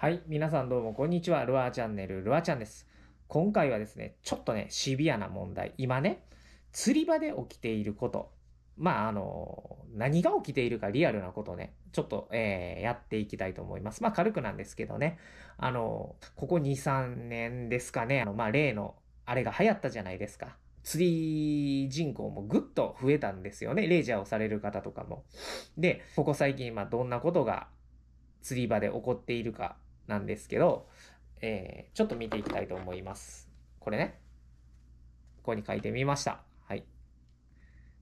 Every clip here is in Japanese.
はい、皆さんどうもこんにちは。ルアーチャンネル、ルアーちゃんです。今回はですね、ちょっとね、シビアな問題。今ね、釣り場で起きていること。まあ、あの、何が起きているかリアルなことね、ちょっと、えー、やっていきたいと思います。まあ、軽くなんですけどね。あの、ここ2、3年ですかね、あの、まあ、例の、あれが流行ったじゃないですか。釣り人口もぐっと増えたんですよね。レジャーをされる方とかも。で、ここ最近、まあ、どんなことが釣り場で起こっているかなんですけど、えー、ちょっと見ていきたいと思います。これね。ここに書いてみました。はい。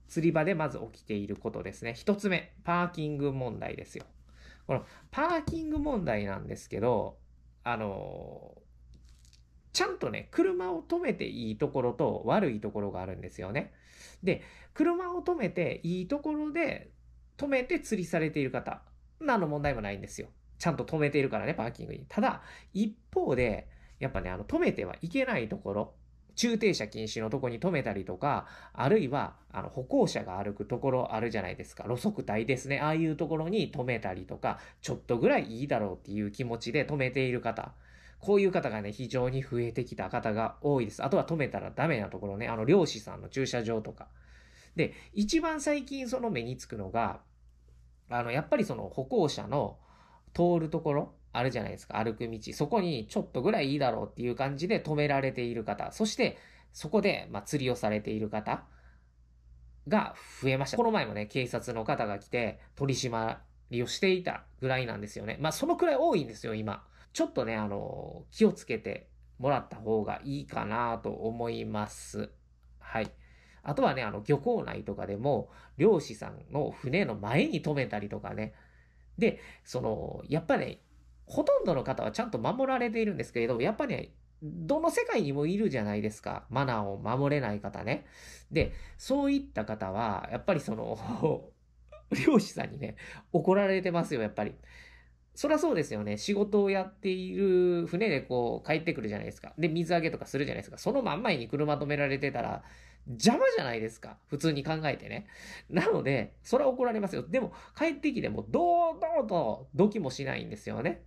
釣り場でまず起きていることですね。一つ目、パーキング問題ですよ。このパーキング問題なんですけど、あのちゃんとね、車を止めていいところと悪いところがあるんですよね。で、車を止めていいところで止めて釣りされている方、何の問題もないんですよ。ちゃんと止めているからね、パーキングに。ただ、一方で、やっぱね、あの、止めてはいけないところ、駐停車禁止のとこに止めたりとか、あるいは、あの、歩行者が歩くところあるじゃないですか。路側帯ですね。ああいうところに止めたりとか、ちょっとぐらいいいだろうっていう気持ちで止めている方。こういう方がね、非常に増えてきた方が多いです。あとは止めたらダメなところね。あの、漁師さんの駐車場とか。で、一番最近その目につくのが、あの、やっぱりその歩行者の、通るところあるじゃないですか。歩く道。そこにちょっとぐらいいいだろうっていう感じで止められている方。そして、そこで、ま釣りをされている方が増えました。この前もね、警察の方が来て、取り締まりをしていたぐらいなんですよね。まあ、そのくらい多いんですよ、今。ちょっとね、あの、気をつけてもらった方がいいかなと思います。はい。あとはね、あの、漁港内とかでも、漁師さんの船の前に止めたりとかね、で、その、やっぱね、ほとんどの方はちゃんと守られているんですけれど、やっぱね、どの世界にもいるじゃないですか。マナーを守れない方ね。で、そういった方は、やっぱりその 漁師さんにね、怒られてますよ、やっぱり。そりゃそうですよね。仕事をやっている船でこう帰ってくるじゃないですか。で、水揚げとかするじゃないですか。そのまん前に車止められてたら、邪魔じゃないですか。普通に考えてね。なので、それは怒られますよ。でも、帰ってきても、堂々と、ドキもしないんですよね。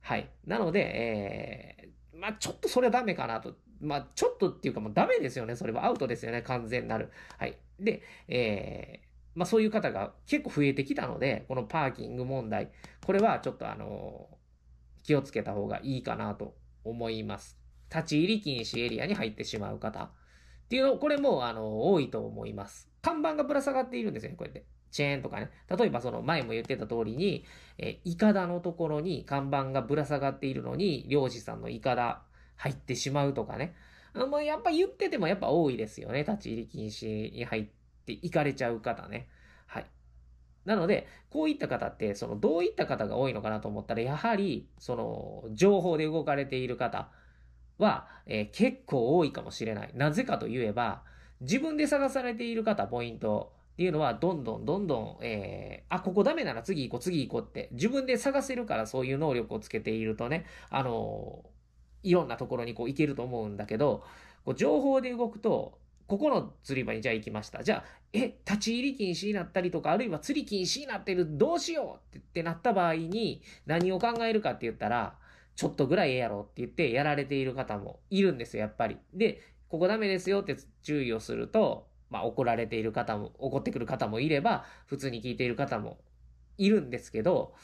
はい。なので、えー、まあ、ちょっとそれはダメかなと。まあ、ちょっとっていうかもうダメですよね。それはアウトですよね。完全なる。はい。で、えー、まあ、そういう方が結構増えてきたので、このパーキング問題。これはちょっとあのー、気をつけた方がいいかなと思います。立ち入り禁止エリアに入ってしまう方。っていうの、これも、あの、多いと思います。看板がぶら下がっているんですよね、こうやって。チェーンとかね。例えばその前も言ってた通りに、えー、イカダのところに看板がぶら下がっているのに、漁師さんのイカダ入ってしまうとかね。あまやっぱ言っててもやっぱ多いですよね。立ち入り禁止に入っていかれちゃう方ね。はい。なので、こういった方って、その、どういった方が多いのかなと思ったら、やはり、その、情報で動かれている方、は、えー、結構多いかもしれない。なぜかといえば、自分で探されている方、ポイントっていうのは、どんどんどんどん、えー、あ、ここダメなら次行こう、次行こうって、自分で探せるからそういう能力をつけているとね、あのー、いろんなところにこう行けると思うんだけど、こう情報で動くと、ここの釣り場にじゃあ行きました。じゃあ、え、立ち入り禁止になったりとか、あるいは釣り禁止になってる、どうしようってなった場合に、何を考えるかって言ったら、ちょっとぐらいええやろって言ってやられている方もいるんですよ、やっぱり。で、ここダメですよって注意をすると、まあ怒られている方も、怒ってくる方もいれば、普通に聞いている方もいるんですけど、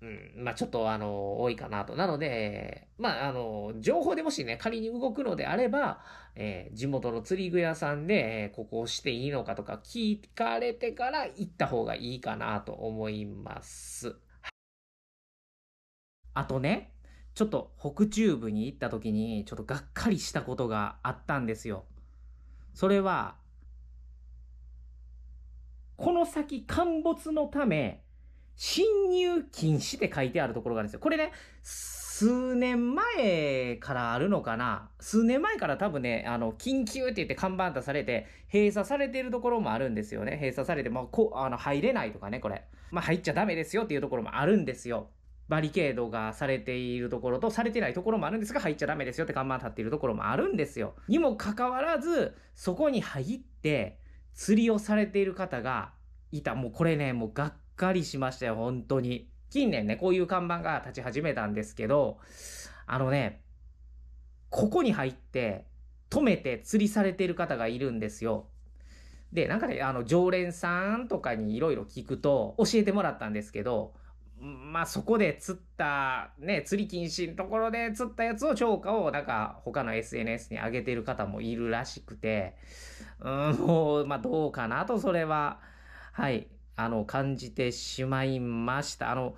うん、まあちょっとあの、多いかなと。なので、まああの、情報でもしね、仮に動くのであれば、えー、地元の釣り具屋さんで、えー、ここをしていいのかとか聞かれてから行った方がいいかなと思います。あとね、ちょっと北中部に行った時に、ちょっとがっかりしたことがあったんですよ。それは、この先陥没のため、侵入禁止って書いてあるところがあるんですよ。これね、数年前からあるのかな数年前から多分ね、あの、緊急って言って看板出されて、閉鎖されているところもあるんですよね。閉鎖されて、まあ、こあの、入れないとかね、これ。まあ、入っちゃダメですよっていうところもあるんですよ。バリケードがされているところと、されてないところもあるんですが、入っちゃダメですよって看板立っているところもあるんですよ。にもかかわらず、そこに入って、釣りをされている方がいた。もうこれね、もうがっかりしましたよ、本当に。近年ね、こういう看板が立ち始めたんですけど、あのね、ここに入って、止めて釣りされている方がいるんですよ。で、なんかね、あの、常連さんとかに色々聞くと、教えてもらったんですけど、まあそこで釣った、ね、釣り禁止のところで釣ったやつを、超過をなんか他の SNS に上げてる方もいるらしくて、うん、もう、まあどうかなとそれは、はい、あの、感じてしまいました。あの、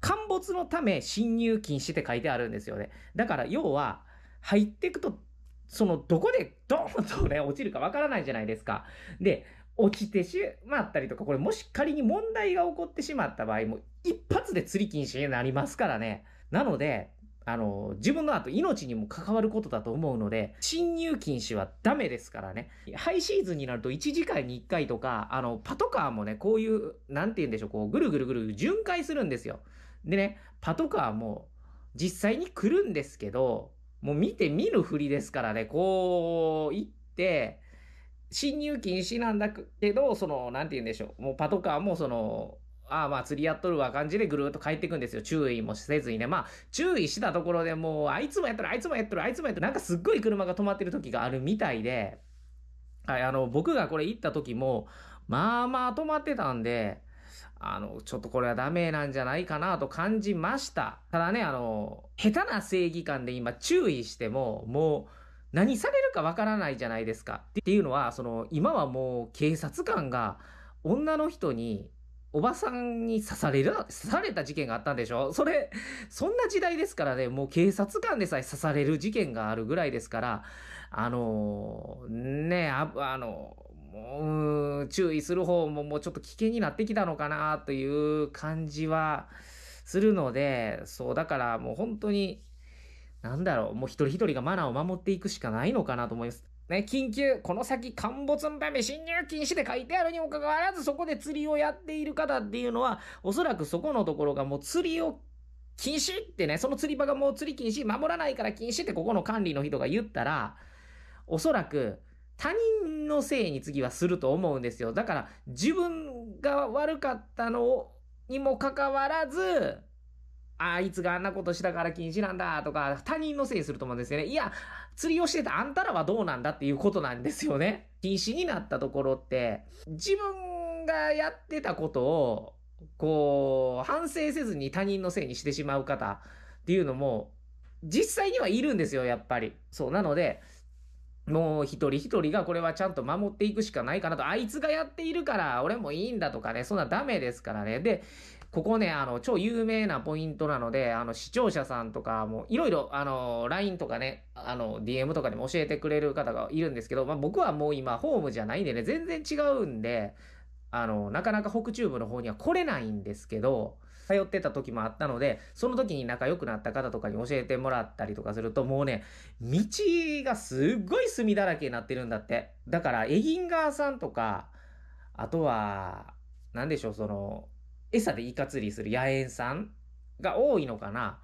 陥没のため侵入禁止って書いてあるんですよね。だから要は、入っていくと、そのどこでドーンとね、落ちるかわからないじゃないですか。で、落ちてしまったりとか、これもし仮に問題が起こってしまった場合も、一発で釣り禁止になりますからね。なので、あの、自分の後命にも関わることだと思うので、侵入禁止はダメですからね。ハイシーズンになると1時間に1回とか、あの、パトカーもね、こういう、なんて言うんでしょう、こう、ぐるぐるぐる巡回するんですよ。でね、パトカーも実際に来るんですけど、もう見て見るふりですからね、こう、行って、進入禁止なんだけど、その、なんて言うんでしょう。もうパトカーもその、ああまあ釣りやっとるわ感じでぐるっと帰ってくんですよ。注意もせずにね。まあ、注意したところでもう、あいつもやっとる、あいつもやっとる、あいつもやっとる、なんかすっごい車が止まってる時があるみたいで、はい、あの、僕がこれ行った時も、まあまあ止まってたんで、あの、ちょっとこれはダメなんじゃないかなと感じました。ただね、あの、下手な正義感で今注意しても、もう、何されるかわからないじゃないですか。っていうのは、その、今はもう警察官が女の人に、おばさんに刺される、刺された事件があったんでしょそれ、そんな時代ですからね、もう警察官でさえ刺される事件があるぐらいですから、あのー、ねあ、あのもう、注意する方ももうちょっと危険になってきたのかなという感じはするので、そう、だからもう本当に、なんだろう、もう一人一人がマナーを守っていくしかないのかなと思います。ね、緊急、この先陥没のため侵入禁止で書いてあるにもかかわらずそこで釣りをやっている方っていうのは、おそらくそこのところがもう釣りを禁止ってね、その釣り場がもう釣り禁止、守らないから禁止ってここの管理の人が言ったら、おそらく他人のせいに次はすると思うんですよ。だから自分が悪かったのにもかかわらず、あいつがあんなことしたから禁止なんだとか、他人のせいにすると思うんですよね。いや、釣りをしてたあんたらはどうなんだっていうことなんですよね。禁止になったところって、自分がやってたことを、こう、反省せずに他人のせいにしてしまう方っていうのも、実際にはいるんですよ、やっぱり。そう。なので、もう一人一人がこれはちゃんと守っていくしかないかなと。あいつがやっているから俺もいいんだとかね。そんなダメですからね。で、ここね、あの、超有名なポイントなので、あの、視聴者さんとかも、いろいろ、あの、LINE とかね、あの、DM とかでも教えてくれる方がいるんですけど、まあ、僕はもう今、ホームじゃないんでね、全然違うんで、あの、なかなか北中部の方には来れないんですけど、通ってた時もあったので、その時に仲良くなった方とかに教えてもらったりとかすると、もうね、道がすっごい墨だらけになってるんだって。だから、エギンガーさんとか、あとは、なんでしょう、その、餌でイカ釣りする野猿さんが多いのかな。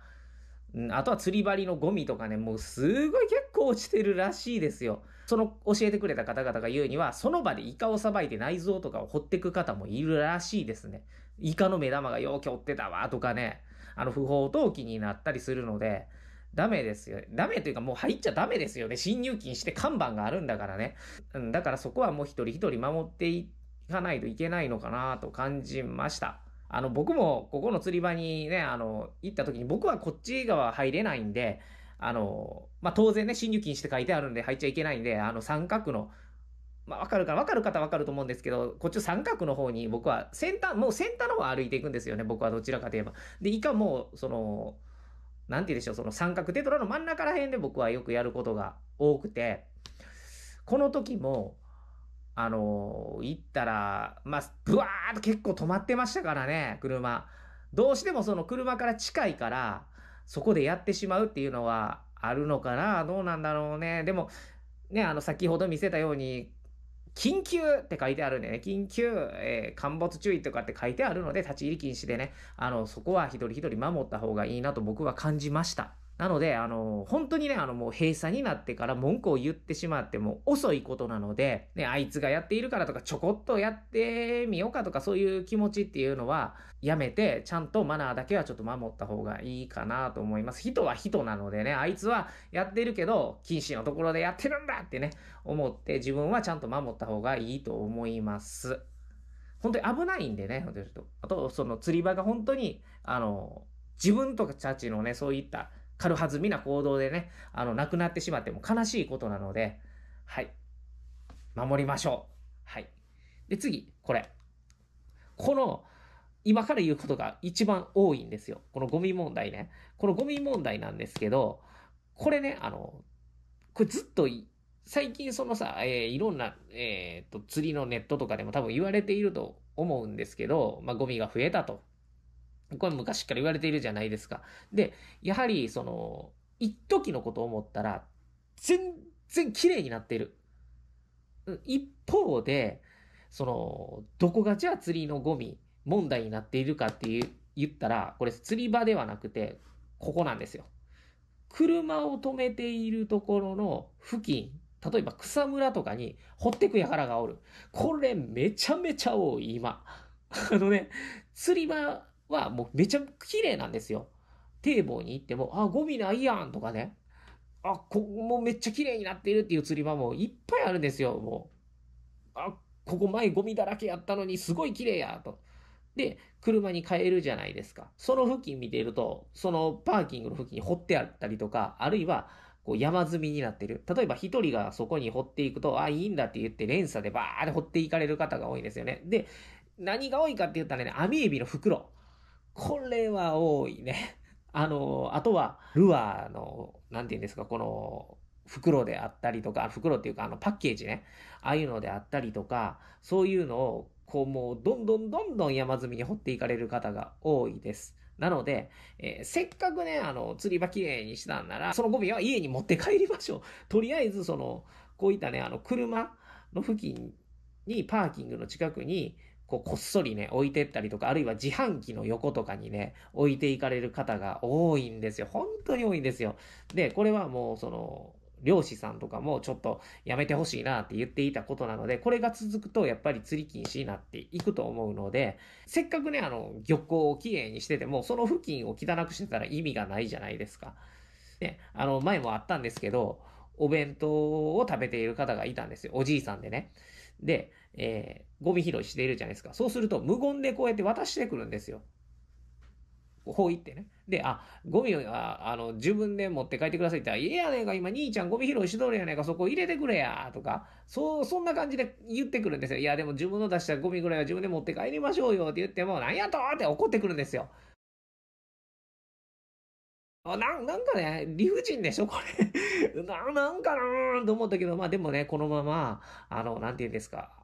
うん、あとは釣り針のゴミとかね、もうすごい結構落ちてるらしいですよ。その教えてくれた方々が言うには、その場でイカをさばいて内臓とかを掘ってく方もいるらしいですね。イカの目玉がようきょってたわとかね、あの不法投棄になったりするので、ダメですよ。ダメというかもう入っちゃダメですよね。侵入禁して看板があるんだからね。うん、だからそこはもう一人一人守っていかないといけないのかなと感じました。あの、僕もここの釣り場にね、あの、行った時に僕はこっち側入れないんで、あの、まあ、当然ね、進入禁止って書いてあるんで入っちゃいけないんで、あの、三角の、まあ、わかるかわかる方わかると思うんですけど、こっち三角の方に僕は先端、もう先端の方歩いていくんですよね、僕はどちらかといえば。で、いかもう、その、なんて言うでしょう、その三角テトラの真ん中ら辺で僕はよくやることが多くて、この時も、あのー、行ったら、まあ、ブワーっと結構止まってましたからね、車。どうしてもその車から近いから、そこでやってしまうっていうのはあるのかなどうなんだろうね。でも、ね、あの、先ほど見せたように、緊急って書いてあるんでね、緊急、えー、陥没注意とかって書いてあるので、立ち入り禁止でね、あの、そこは一人一人守った方がいいなと僕は感じました。なので、あの、本当にね、あの、もう閉鎖になってから文句を言ってしまっても遅いことなので、ね、あいつがやっているからとか、ちょこっとやってみようかとか、そういう気持ちっていうのは、やめて、ちゃんとマナーだけはちょっと守った方がいいかなと思います。人は人なのでね、あいつはやってるけど、禁止のところでやってるんだってね、思って、自分はちゃんと守った方がいいと思います。本当に危ないんでね、本当にあと、その釣り場が本当に、あの、自分とかたちのね、そういった軽はずみな行動でね、あの、亡くなってしまっても悲しいことなので、はい。守りましょう。はい。で、次、これ。この、今から言うことが一番多いんですよ。このゴミ問題ね。このゴミ問題なんですけど、これね、あの、これずっと最近そのさ、えー、いろんな、えー、っと、釣りのネットとかでも多分言われていると思うんですけど、まあ、ゴミが増えたと。これ昔から言われているじゃないですか。で、やはり、その、一時のことを思ったら、全然綺麗になってる。一方で、その、どこがじゃあ釣りのゴミ問題になっているかっていう言ったら、これ釣り場ではなくて、ここなんですよ。車を止めているところの付近、例えば草むらとかに掘ってくらがおる。これめちゃめちゃ多い、今。あのね、釣り場はもうめちゃ綺麗なんですよ。堤防に行っても、あ、ゴミないやんとかね。あ、ここもめっちゃ綺麗になっているっていう釣り場もいっぱいあるんですよ、もう。あ、ここ前ゴミだらけやったのにすごい綺麗やと。で、車に変えるじゃないですか。その付近見ていると、そのパーキングの付近に掘ってあったりとか、あるいは、こう山積みになってる。例えば一人がそこに掘っていくと、あ、いいんだって言って連鎖でバーって掘っていかれる方が多いんですよね。で、何が多いかって言ったらね、網エビの袋。これは多いね。あの、あとは、ルアーの、なんて言うんですか、この、袋であったりとか、袋っていうか、あの、パッケージね。ああいうのであったりとか、そういうのを、こう、もう、どんどんどんどん山積みに掘っていかれる方が多いです。なので、えー、せっかくね、あの、釣り場きれいにしたんなら、そのゴミは家に持って帰りましょう。とりあえず、その、こういったね、あの、車の付近に、パーキングの近くに、こう、こっそりね、置いてったりとか、あるいは自販機の横とかにね、置いていかれる方が多いんですよ。本当に多いんですよ。で、これはもう、その、漁師さんとかもちょっとやめてほしいなって言っていたことなので、これが続くとやっぱり釣り禁止になっていくと思うので、せっかくね、あの、漁港をきれいにしてても、その付近を汚くしてたら意味がないじゃないですか。ね、あの、前もあったんですけど、お弁当を食べている方がいたんですよ。おじいさんでね。で、えーゴミ拾いしているじゃないですか。そうすると、無言でこうやって渡してくるんですよ。う言ってね。で、あ、ゴミは、あの、自分で持って帰ってくださいって言ったら、いやねんか、今兄ちゃんゴミ拾いしとるやねんか、そこ入れてくれや、とか、そう、そんな感じで言ってくるんですよ。いや、でも自分の出したゴミぐらいは自分で持って帰りましょうよって言っても、なんやとって怒ってくるんですよ。あななんかね、理不尽でしょ、これ な。なんかなーと思ったけど、まあでもね、このまま、あの、なんて言うんですか、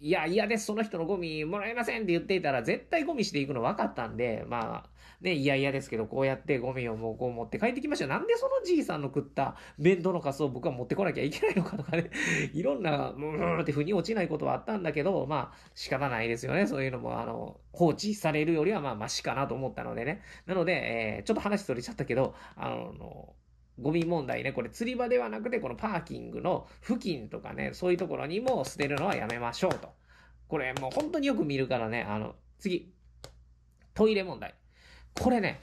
いや、嫌です、その人のゴミもらえませんって言っていたら、絶対ゴミしていくの分かったんで、まあ、ね、いやいやですけど、こうやってゴミをもうこう持って帰ってきましたよ。なんでそのじいさんの食った面倒のカスを僕は持ってこなきゃいけないのかとかね、いろんな、うーんって腑に落ちないことはあったんだけど、まあ、仕方ないですよね。そういうのも、あの、放置されるよりは、まあ、マシかなと思ったのでね。なので、えー、ちょっと話それちゃったけど、あの、ゴミ問題ね、これ釣り場ではなくて、このパーキングの付近とかね、そういうところにも捨てるのはやめましょうと。これもう本当によく見るからね、あの、次。トイレ問題。これね、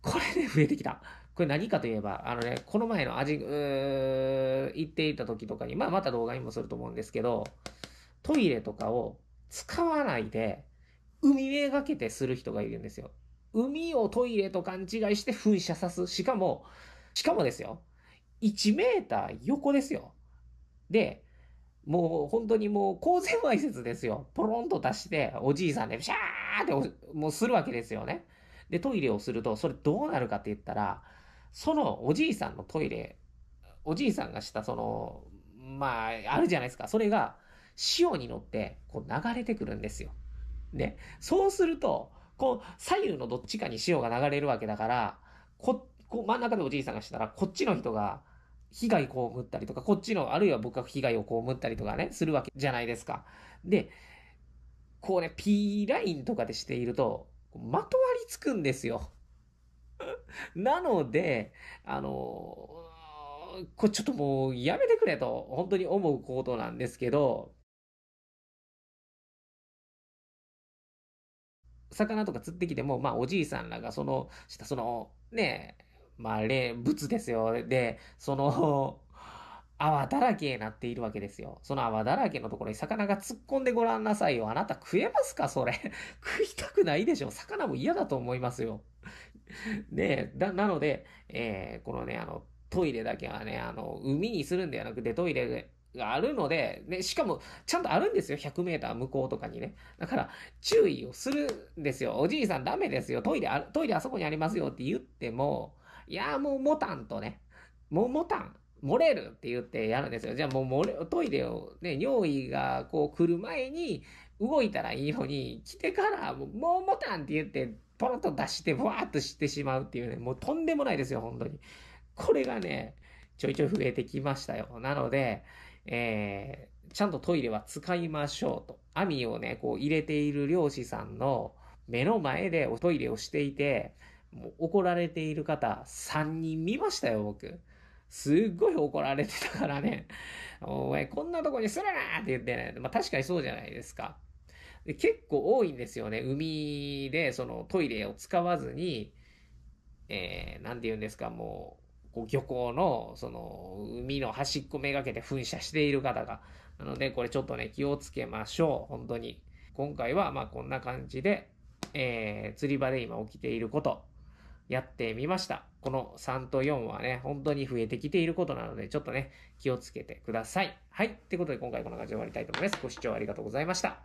これね、増えてきた。これ何かといえば、あのね、この前の味、うー、行っていた時とかに、まあまた動画にもすると思うんですけど、トイレとかを使わないで、海めがけてする人がいるんですよ。海をトイレと勘違いして噴射さす。しかも、しかもですよ、1メーター横ですよ。で、もう本当にもう公然わいせつですよ。ポロンと出して、おじいさんで、シャーってもうするわけですよね。で、トイレをすると、それどうなるかって言ったら、そのおじいさんのトイレ、おじいさんがしたその、まあ、あるじゃないですか。それが、潮に乗って、こう流れてくるんですよ。ね。そうすると、こう、左右のどっちかに潮が流れるわけだから、こっこう真ん中のおじいさんがしたら、こっちの人が被害被ったりとか、こっちの、あるいは僕が被害を被ったりとかね、するわけじゃないですか。で、こうね、P ラインとかでしていると、まとわりつくんですよ。なので、あのー、これちょっともうやめてくれと、本当に思う行動なんですけど、魚とか釣ってきても、まあおじいさんらがその、下その、ねえ、まあ、例、物ですよ。で、その、泡だらけになっているわけですよ。その泡だらけのところに魚が突っ込んでごらんなさいよ。あなた食えますかそれ。食いたくないでしょ。魚も嫌だと思いますよ。ねだ、なので、えー、このね、あの、トイレだけはね、あの、海にするんではなくてトイレがあるので、ね、しかも、ちゃんとあるんですよ。100メーター向こうとかにね。だから、注意をするんですよ。おじいさんダメですよ。トイレあ、トイレあそこにありますよって言っても、いやもうモタンとね、もうモタン、漏れるって言ってやるんですよ。じゃあもう漏れ、トイレをね、尿意がこう来る前に動いたらいいのに、来てからもうモタンって言って、ポロッと出して、わーっとしてしまうっていうね、もうとんでもないですよ、本当に。これがね、ちょいちょい増えてきましたよ。なので、えー、ちゃんとトイレは使いましょうと。網をね、こう入れている漁師さんの目の前でおトイレをしていて、もう怒られている方3人見ましたよ、僕。すっごい怒られてたからね、お前こんなとこにするなって言ってね、まあ確かにそうじゃないですか。で結構多いんですよね。海でそのトイレを使わずに、えー、なんて言うんですか、もう、こう漁港の、その、海の端っこめがけて噴射している方が。なので、これちょっとね、気をつけましょう。本当に。今回は、まあこんな感じで、えー、釣り場で今起きていること。やってみました。この3と4はね、本当に増えてきていることなので、ちょっとね、気をつけてください。はい。ということで今回こんな感じで終わりたいと思います。ご視聴ありがとうございました。